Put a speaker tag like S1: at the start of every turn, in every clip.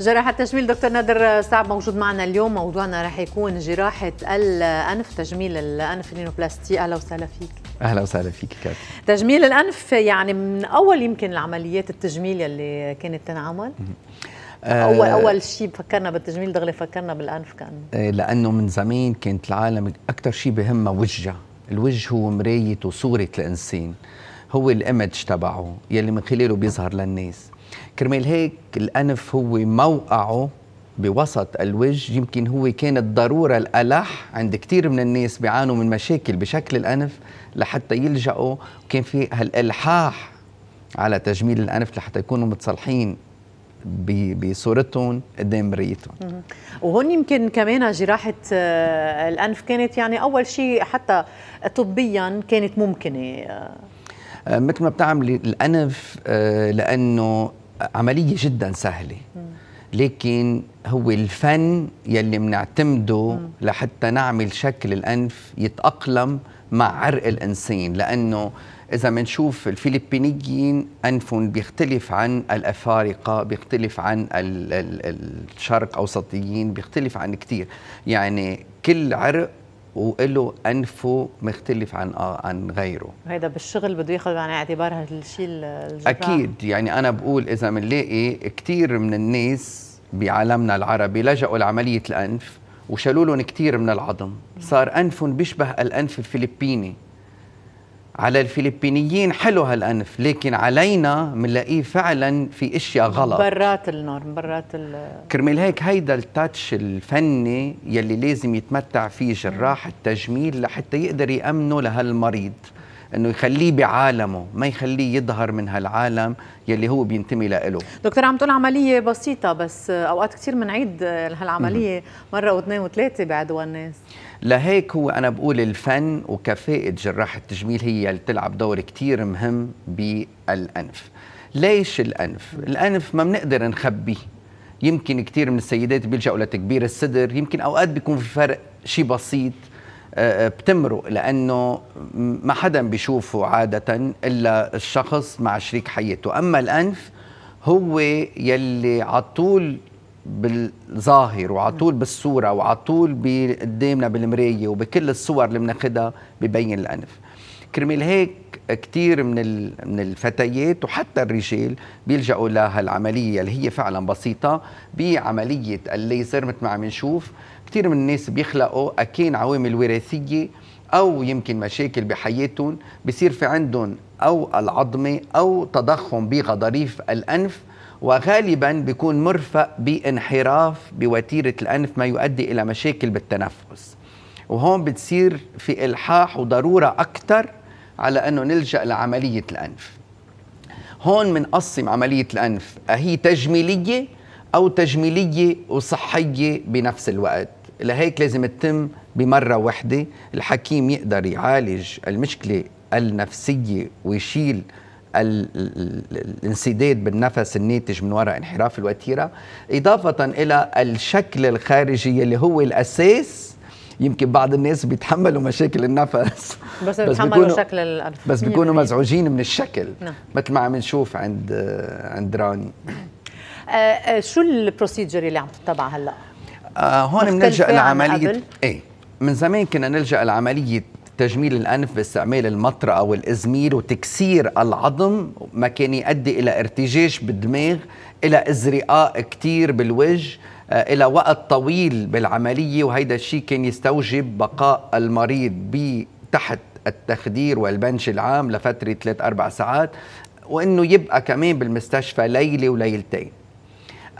S1: جراحة التجميل دكتور نادر صعب موجود معنا اليوم موضوعنا راح يكون جراحة الأنف تجميل الأنف الرينوبلاستي أهلا وسهلا فيك
S2: أهلا وسهلا فيك كاتب
S1: تجميل الأنف يعني من أول يمكن العمليات التجميل اللي كانت تنعمل اول آه، اول شيء فكرنا بالتجميل دغري فكرنا بالانف كان
S2: آه، لانه من زمان كانت العالم اكثر شيء بهمها وجه الوجه هو مرايه وصوره الانسان هو الايمج تبعه يلي من خلاله بيظهر للناس كرمال هيك الأنف هو موقعه بوسط الوجه يمكن هو كانت ضرورة الألح عند كثير من الناس بيعانوا من مشاكل بشكل الأنف لحتى يلجأوا وكان في هالإلحاح على تجميل الأنف لحتى يكونوا متصلحين بصورتهم قدام مرايتهم
S1: وهون يمكن كمان جراحة آه، الأنف كانت يعني أول شيء حتى طبيا كانت ممكنة آه.
S2: آه، مثل ما بتعمل الأنف لأنه عمليه جدا سهله لكن هو الفن يلي منعتمده لحتى نعمل شكل الانف يتاقلم مع عرق الانسان لانه اذا بنشوف الفلبينيين انفهم بيختلف عن الافارقه بيختلف عن الشرق اوسطيين بيختلف عن كثير يعني كل عرق وله انفه مختلف عن آه، عن غيره
S1: هذا بالشغل بده ياخذ بعين يعني الاعتبار هالشيء الجبران اكيد
S2: يعني انا بقول اذا بنلاقي كثير من الناس بعالمنا العربي لجأوا لعمليه الانف وشالوا لهم كثير من العظم صار انفهم بيشبه الانف الفلبيني على الفلبينيين حلو هالأنف لكن علينا بنلاقيه فعلا في اشياء غلط
S1: برات النور برات ال
S2: كرمال هيك هيدا التاتش الفني يلي لازم يتمتع فيه جراح التجميل لحتى يقدر يأمنه لهالمريض انه يخليه بعالمه ما يخليه يظهر من هالعالم يلي هو بينتمي له
S1: دكتور عم تقول عمليه بسيطه بس اوقات كثير بنعيد هالعمليه مره واثنين وثلاثه بعدوى الناس
S2: لهيك هو انا بقول الفن وكفاءه جراح التجميل هي اللي بتلعب دور كثير مهم بالانف ليش الانف الانف ما بنقدر نخبيه يمكن كثير من السيدات بيلجأوا لتكبير الصدر يمكن اوقات بيكون في فرق شيء بسيط أه، أه، بتمرق لانه ما حدا بيشوفه عاده الا الشخص مع شريك حياته اما الانف هو يلي عطول بالظاهر وعطول بالصوره وعطول قدامنا بالمرايه وبكل الصور اللي بناخدها ببين الانف كرمال هيك كثير من من الفتيات وحتى الرجال بيلجأوا لهالعمليه اللي هي فعلا بسيطه بعمليه الليزر مثل ما عم نشوف كثير من الناس بيخلقوا أكين عوامل وراثية أو يمكن مشاكل بحياتهم بصير في عندهم أو العظمة أو تضخم بغضاريف الأنف وغالبا بيكون مرفق بانحراف بوتيرة الأنف ما يؤدي إلى مشاكل بالتنفس وهون بتصير في إلحاح وضرورة أكثر على أنه نلجأ لعملية الأنف هون منقسم عملية الأنف هي تجميلية أو تجميلية وصحية بنفس الوقت لهيك لازم تتم بمرة واحدة الحكيم يقدر يعالج المشكلة النفسية ويشيل الانسداد بالنفس الناتج من وراء انحراف الوتيره اضافه الى الشكل الخارجي اللي هو الاساس يمكن بعض الناس بيتحملوا مشاكل النفس
S1: بس, بس بيكونوا شكل الانف بس بيكونوا
S2: مزعوجين من الشكل نعم. مثل ما عم نشوف عند عند راني
S1: آه, آه، شو البروسيجر اللي عم تتبع هلا
S2: آه هون بنلجا لعمليه ايه من زمان كنا نلجا لعمليه تجميل الانف باستعمال المطرقه والازمير وتكسير العظم ما كان يؤدي الى ارتجاج بالدماغ الى ازرقاء كثير بالوجه آه، الى وقت طويل بالعمليه وهيدا الشيء كان يستوجب بقاء المريض تحت التخدير والبنش العام لفتره 3 4 ساعات وانه يبقى كمان بالمستشفى ليله وليلتين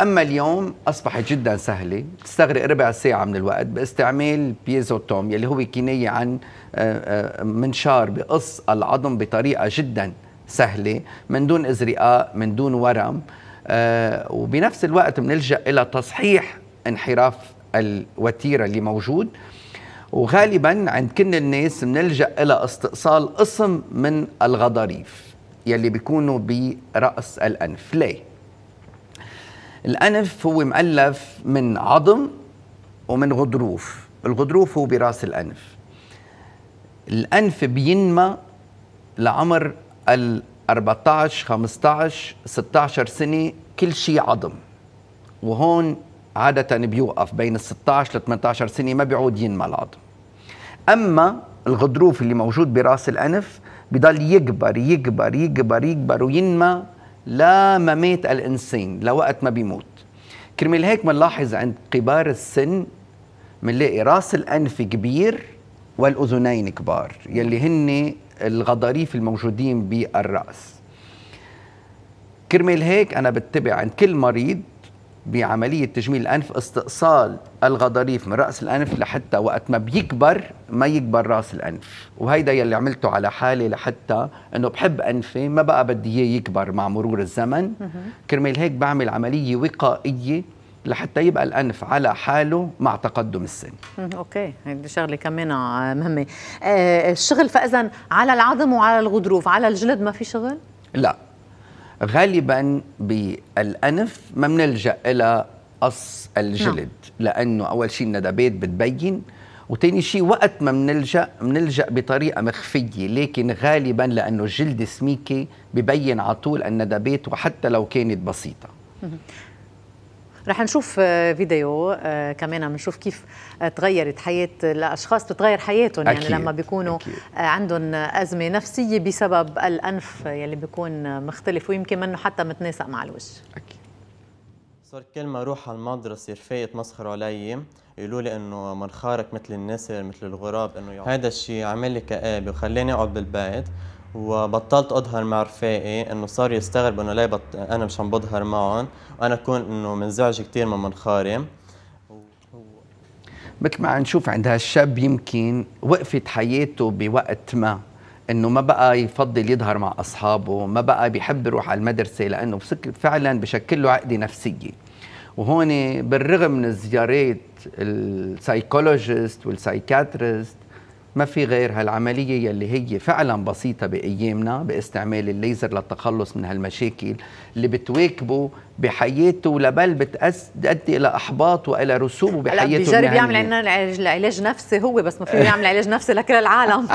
S2: اما اليوم اصبحت جدا سهله تستغرق ربع ساعه من الوقت باستعمال بيزوتوم يلي هو كنايه عن آه، آه، منشار بقص العظم بطريقه جدا سهله من دون ازرقاء من دون ورم آه، وبنفس الوقت بنلجا الى تصحيح انحراف الوتيره اللي موجود وغالبا عند كل الناس بنلجا الى استئصال قسم من الغضاريف يلي بيكونوا برأس الأنف ليه؟ الأنف هو مؤلف من عظم ومن غضروف الغضروف هو براس الأنف الأنف بينمى لعمر ال 14 15 16 سنة كل شيء عظم وهون عادة بيوقف بين ال 16 ل 18 سنة ما بيعود ينمى العظم أما الغضروف اللي موجود براس الأنف بضل يكبر يكبر يكبر يكبر وينمى لا مميت الإنسان لوقت ما بيموت كرمال هيك بنلاحظ عند كبار السن منلاقي راس الأنف كبير والأذنين كبار يلي هن الغضاريف الموجودين بالرأس كرمال هيك أنا بتبع عند كل مريض بعملية تجميل الأنف استئصال الغضاريف من رأس الأنف لحتى وقت ما بيكبر ما يكبر رأس الأنف وهيدا يلي عملته على حالي لحتى أنه بحب أنفي ما بقى بدي إياه يكبر مع مرور الزمن كرمال هيك بعمل عملية وقائية لحتى يبقى الانف على حاله مع تقدم السن
S1: اوكي هيدي شغله كمان مهمه آه، الشغل فاذا على العظم وعلى الغضروف على الجلد ما في شغل
S2: لا غالبا بالانف ما بنلجا الى قص الجلد نعم. لانه اول شيء الندبات بتبين وتاني شيء وقت ما بنلجا بنلجا بطريقه مخفيه لكن غالبا لانه الجلد سميكه ببين على طول الندبات وحتى لو كانت بسيطه
S1: رح نشوف آه، فيديو آه، كمان عم نشوف كيف آه، تغيرت حياه الاشخاص تتغير حياتهم يعني أكيد. يعني لما بيكونوا أكيد. عندهم ازمه نفسيه بسبب الانف يلي بيكون مختلف ويمكن منه حتى متناسق مع الوجه اكيد صار كل ما اروح على المدرسه رفاقي يتمسخروا علي يقولوا لي انه منخارك مثل النسر مثل الغراب انه هذا الشيء عمل لي كآبه وخلاني اقعد بالبيت وبطلت اظهر مع رفاقي انه صار يستغرب انه ليه بط... انا مش عم بظهر معهم وانا كون انه منزعج كثير من منخاري
S2: مثل ما نشوف عند هالشاب يمكن وقفت حياته بوقت ما انه ما بقى يفضل يظهر مع اصحابه ما بقى بيحب يروح على المدرسه لانه فعلا بشكل له عقده نفسيه وهون بالرغم من زيارات السايكولوجيست والسايكاتريست ما في غير هالعملية يلي هي فعلا بسيطة بأيامنا باستعمال الليزر للتخلص من هالمشاكل اللي بتواكبه بحياته لبل بتؤدي الى احباط والى رسوب وبحياته بيجرب يعمل
S1: علاج نفسي هو بس ما فيه يعمل علاج نفسي لكل العالم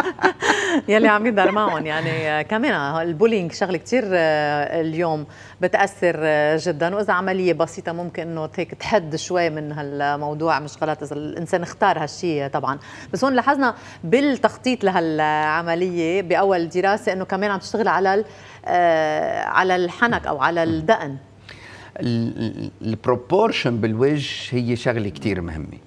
S1: يلي عم يقدر معهم يعني كمان البولينج شغله كثير آه، اليوم بتاثر آه، جدا واذا عمليه بسيطه ممكن انه هيك تحد شوي من هالموضوع مش غلط اذا الانسان اختار هالشيء طبعا بس هون لاحظنا بالتخطيط لهالعمليه باول دراسه انه كمان عم تشتغل على آه، على الحنك او على الدقن
S2: البروبورشن بالوجه هي شغله كثير مهمه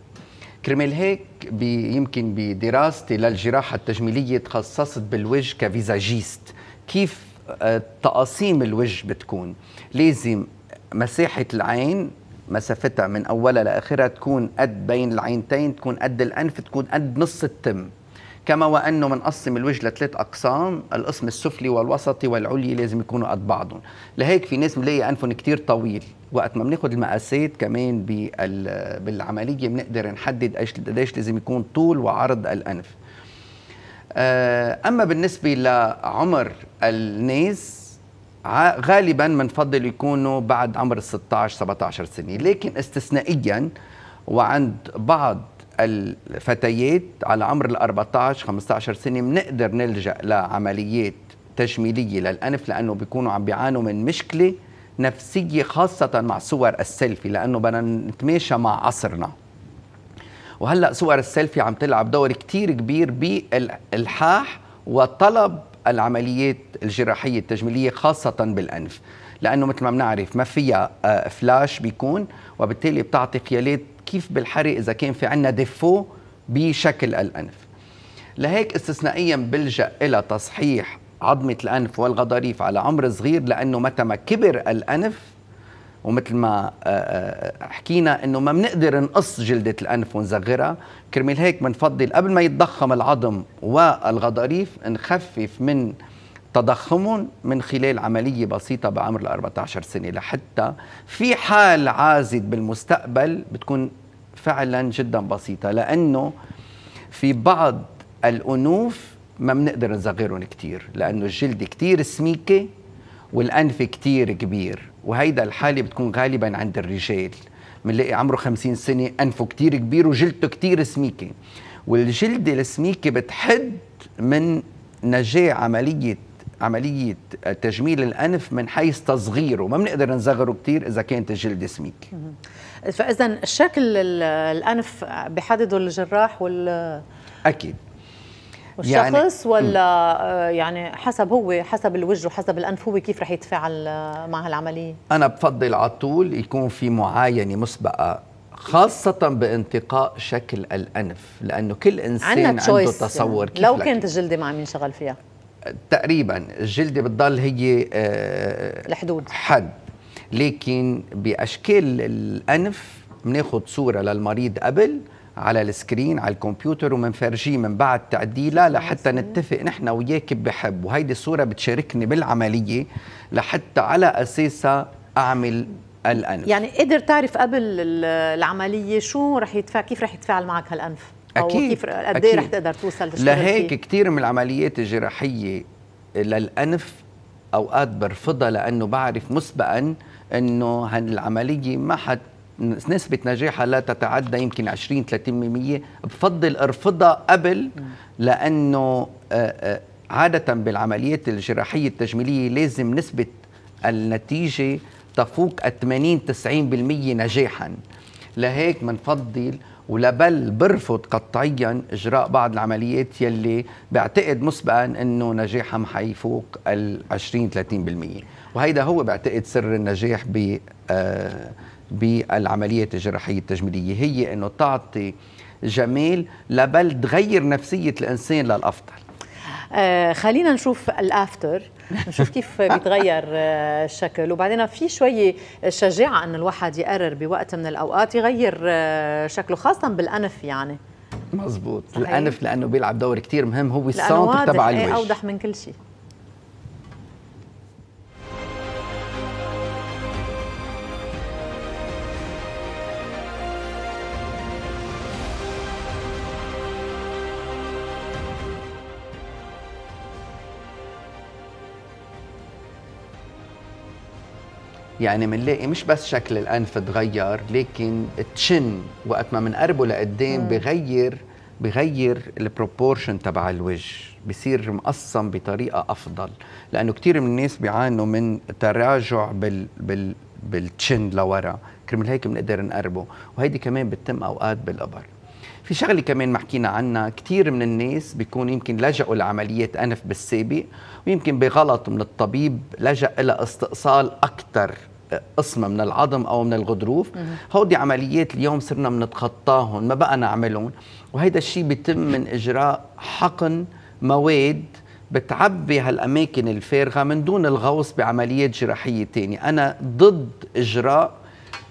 S2: كرمال هيك بي يمكن بدراستي للجراحه التجميليه تخصصت بالوجه كفيزاجيست كيف آه، تقاسيم الوجه بتكون لازم مساحه العين مسافتها من اولها لاخرها تكون قد بين العينتين تكون قد الانف تكون قد نص التم كما وأنه بنقسم الوجه لثلاث أقسام القسم السفلي والوسطي والعلي لازم يكونوا قد بعضهم لهيك في ناس بنلاقي أنفهم كتير طويل وقت ما بناخذ المقاسات كمان بالعملية بنقدر نحدد قديش لازم يكون طول وعرض الأنف آه، أما بالنسبة لعمر الناس غالبا بنفضل يكونوا بعد عمر 16 17 سنه لكن استثنائيا وعند بعض الفتيات على عمر ال 14 15 سنه بنقدر نلجا لعمليات تجميليه للانف لانه بيكونوا عم بيعانوا من مشكله نفسيه خاصه مع صور السيلفي لانه بدنا نتماشى مع عصرنا وهلا صور السيلفي عم تلعب دور كتير كبير بالالحاح وطلب العمليات الجراحيه التجميليه خاصه بالانف لانه مثل ما بنعرف ما فيها فلاش آه، بيكون وبالتالي بتعطي خيالات كيف بالحري اذا كان في عندنا ديفو بشكل الانف لهيك استثنائيا بلجا الى تصحيح عظمه الانف والغضاريف على عمر صغير لانه متى ما كبر الانف ومثل ما آه، آه، حكينا انه ما بنقدر نقص جلده الانف ونصغرها كرمال هيك بنفضل قبل ما يتضخم العظم والغضاريف نخفف من تضخم من خلال عملية بسيطة بعمر ال 14 سنة لحتى في حال عازد بالمستقبل بتكون فعلا جدا بسيطة لأنه في بعض الأنوف ما بنقدر نصغرهم كتير لأنه الجلد كتير سميكة والأنف كتير كبير وهيدا الحالة بتكون غالبا عند الرجال بنلاقي عمره 50 سنة أنفه كتير كبير وجلدته كتير سميكة والجلد السميكة بتحد من نجاة عملية عملية تجميل الأنف من حيث تصغيره ما بنقدر نصغره كتير إذا كانت الجلد سميك
S1: فإذا شكل الأنف بحدده الجراح وال أكيد يعني- والشخص يعني ولا آه، يعني حسب هو حسب الوجه وحسب الانف هو كيف رح يتفاعل آه، مع هالعمليه؟
S2: انا بفضل على طول يكون في معاينه مسبقه خاصة بانتقاء شكل الأنف لأنه كل إنسان عنده تصور كيف لو كانت
S1: الجلدة ما عم ينشغل فيها
S2: تقريبا الجلده بتضل هي آه، الحدود حد لكن باشكال الانف بناخذ صوره للمريض قبل على السكرين على الكمبيوتر ومنفرجيه من بعد تعديلها لحتى نتفق نحن وياه كيف بحب وهيدي الصوره بتشاركني بالعمليه لحتى على اساسها اعمل الانف يعني
S1: قدر تعرف قبل العمليه شو رح يتفاعل كيف رح يتفاعل معك هالانف اكيد كيف قد ايه رح تقدر توصل لهيك
S2: كثير من العمليات الجراحيه للانف اوقات برفضها لانه بعرف مسبقا انه هالعمليه ما حت نسبة نجاحها لا تتعدى يمكن 20 30% بفضل ارفضها قبل لانه آه، آه، عادة بالعمليات الجراحية التجميلية لازم نسبة النتيجة تفوق 80 90% نجاحا لهيك بنفضل ولبل برفض قطعيا اجراء بعض العمليات يلي بعتقد مسبقا انه نجاحها حيفوق ال 20 30% وهيدا هو بعتقد سر النجاح ب آه، بالعمليات الجراحيه التجميليه هي انه تعطي جمال لبل تغير نفسيه الانسان للافضل
S1: آه، خلينا نشوف الافتر نشوف كيف بيتغير آه، الشكل وبعدين في شويه شجاعه ان الواحد يقرر بوقت من الاوقات يغير آه، شكله خاصه بالانف يعني
S2: مزبوط الانف لانه بيلعب دور كتير مهم هو السنتر تبع إيه، الوجه
S1: اوضح من كل شيء
S2: يعني بنلاقي مش بس شكل الانف تغير لكن التشن وقت ما بنقربه لقدام بغير بغير البروبورشن تبع الوجه بصير مقسم بطريقه افضل لانه كثير من الناس بيعانوا من تراجع بال بال بالتشن لورا كرمال هيك بنقدر نقربه وهيدي كمان بتتم اوقات بالابر في شغله كمان ما حكينا عنها كثير من الناس بيكون يمكن لجأوا لعمليه انف بالسابق ويمكن بغلط من الطبيب لجأ الى استئصال اكثر قسمة من العظم أو من الغضروف هودي عمليات اليوم صرنا بنتخطاهم ما بقى نعملهم وهيدا الشيء بيتم من إجراء حقن مواد بتعبي هالأماكن الفارغة من دون الغوص بعمليات جراحية تانية أنا ضد إجراء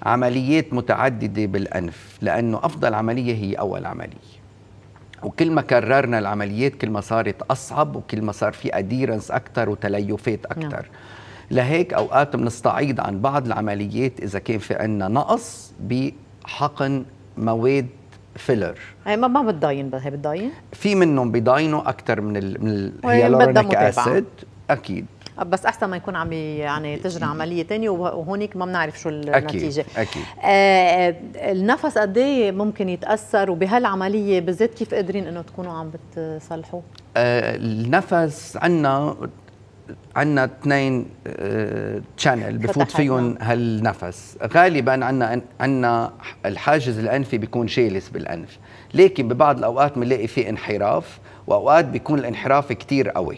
S2: عمليات متعدده بالانف لانه افضل عمليه هي اول عمليه وكل ما كررنا العمليات كل ما صارت اصعب وكل ما صار في اديرنس اكثر وتليفات نعم. اكثر لهيك اوقات بنستعيض عن بعض العمليات اذا كان في عندنا نقص بحقن مواد فيلر
S1: اي ما ما بتضاين هي بتضاين
S2: في منهم بيضاينوا اكثر من ال من الهيالورونيك اسيد اكيد
S1: بس احسن ما يكون عم يعني تجرى عمليه ثانيه وهونيك ما بنعرف شو النتيجه اكيد اكيد آه النفس قد ايه ممكن يتاثر وبهالعمليه بالذات كيف قادرين انه تكونوا عم بتصلحوه؟
S2: آه النفس عندنا عندنا اثنين آه، تشانل بفوت فيهم هالنفس غالبا عندنا عندنا الحاجز الانفي بيكون شالس بالانف لكن ببعض الاوقات بنلاقي في انحراف واوقات بيكون الانحراف كثير قوي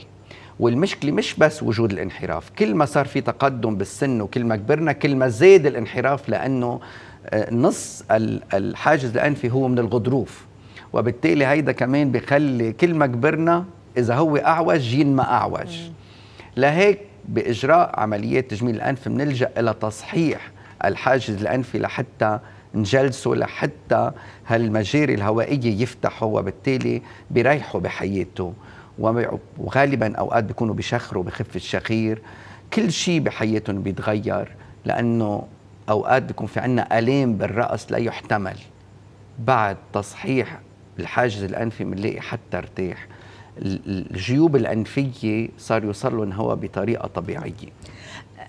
S2: والمشكله مش بس وجود الانحراف كل ما صار في تقدم بالسن وكل ما كبرنا كل ما زاد الانحراف لانه آه، نص الحاجز الانفي هو من الغضروف وبالتالي هيدا كمان بخلي كل ما كبرنا اذا هو اعوج ما اعوج لهيك باجراء عمليات تجميل الانف بنلجا الى تصحيح الحاجز الانفي لحتى نجلسه لحتى هالمجاري الهوائيه يفتحوا وبالتالي بيريحوا بحياته وغالبا اوقات بيكونوا بشخروا بخف الشخير كل شيء بحياتهم بيتغير لانه اوقات بيكون في عندنا الام بالراس لا يحتمل بعد تصحيح الحاجز الانفي بنلاقي حتى ارتاح الجيوب الانفيه صار يوصل لهم هواء بطريقه طبيعيه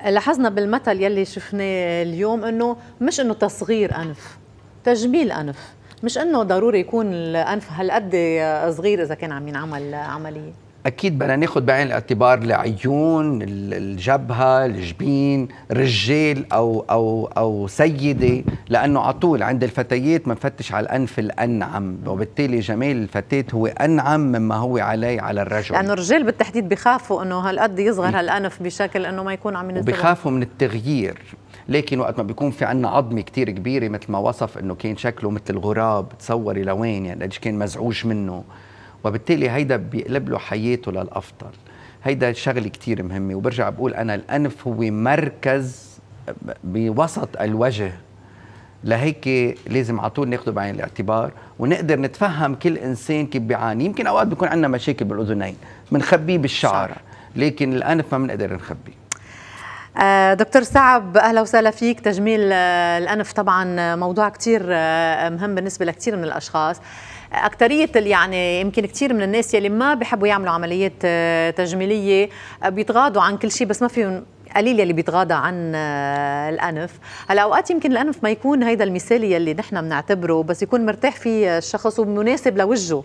S1: لاحظنا بالمثل يلي شفناه اليوم انه مش انه تصغير انف تجميل انف مش انه ضروري يكون الانف هالقد صغير اذا كان عم ينعمل عمليه
S2: اكيد بدنا ناخذ بعين الاعتبار العيون الجبهه الجبين رجال او او او سيده لانه على طول عند الفتيات منفتش على الانف الانعم وبالتالي جمال الفتاه هو انعم مما هو عليه على الرجل لانه الرجال
S1: بالتحديد بخافوا انه هالقد يصغر هالانف بشكل انه ما يكون عم ينزل بخافوا
S2: من التغيير لكن وقت ما بيكون في عنا عظمه كتير كبيره مثل ما وصف انه كان شكله مثل الغراب تصوري لوين يعني قديش كان مزعوج منه وبالتالي هيدا بيقلب له حياته للافضل هيدا شغله كتير مهمه وبرجع بقول انا الانف هو مركز بوسط الوجه لهيك لازم على طول ناخده بعين الاعتبار ونقدر نتفهم كل انسان كيف بيعاني يمكن اوقات بيكون عندنا مشاكل بالاذنين بنخبيه بالشعر لكن الانف ما بنقدر نخبيه
S1: آه، دكتور سعب اهلا وسهلا فيك تجميل آه، الانف طبعا موضوع كثير آه، مهم بالنسبه لكثير من الاشخاص اكثريه يعني يمكن كثير من الناس يلي ما بحبوا يعملوا عمليات آه، تجميليه آه، بيتغاضوا عن كل شيء بس ما فيهم قليل يلي بيتغاضى عن آه، الانف هلا اوقات يمكن الانف ما يكون هيدا المثال يلي نحن بنعتبره بس يكون مرتاح فيه الشخص ومناسب لوجهه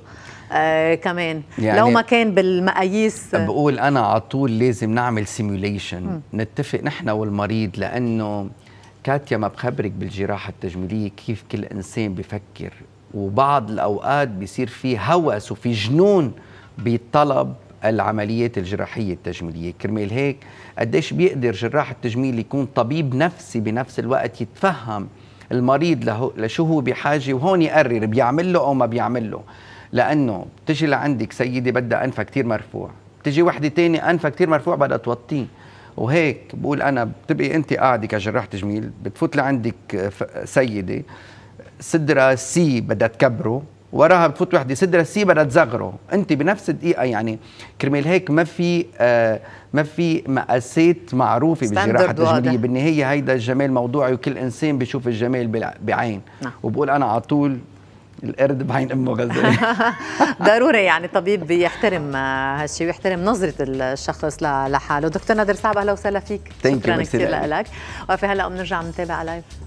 S1: كمان يعني لو ما كان بالمقاييس
S2: بقول انا على طول لازم نعمل سيموليشن نتفق نحن والمريض لانه كاتيا ما بخبرك بالجراحه التجميليه كيف كل انسان بفكر وبعض الأوقات بيصير في هوس وفي جنون بطلب العمليات الجراحية التجميلية كرمال هيك قديش بيقدر جراح التجميل يكون طبيب نفسي بنفس الوقت يتفهم المريض له لشو هو بحاجة وهون يقرر بيعمل له أو ما بيعمل له لأنه بتجي لعندك سيدة بدها أنفة كتير مرفوع بتجي وحدة تانية أنفة كتير مرفوع بدها توطيه وهيك بقول أنا بتبقي أنت قاعدة كجراح تجميل بتفوت لعندك سيدة سدرة سي بدها تكبره وراها بتفوت وحده سدرة سي بدها تصغره انت بنفس الدقيقة يعني كرمال هيك ما في آه ما في مقاسات معروفه بالجراحه التجميليه بالنهايه هيدا الجمال موضوعي وكل انسان بيشوف الجمال بعين نعم. وبقول انا على طول القرد بعين امه
S1: غزاله ضروري يعني الطبيب بيحترم هالشيء ويحترم نظره الشخص لحاله دكتور نادر صعب اهلا وسهلا فيك شكرا كثير لك وفي هلا بنرجع بنتابع لايف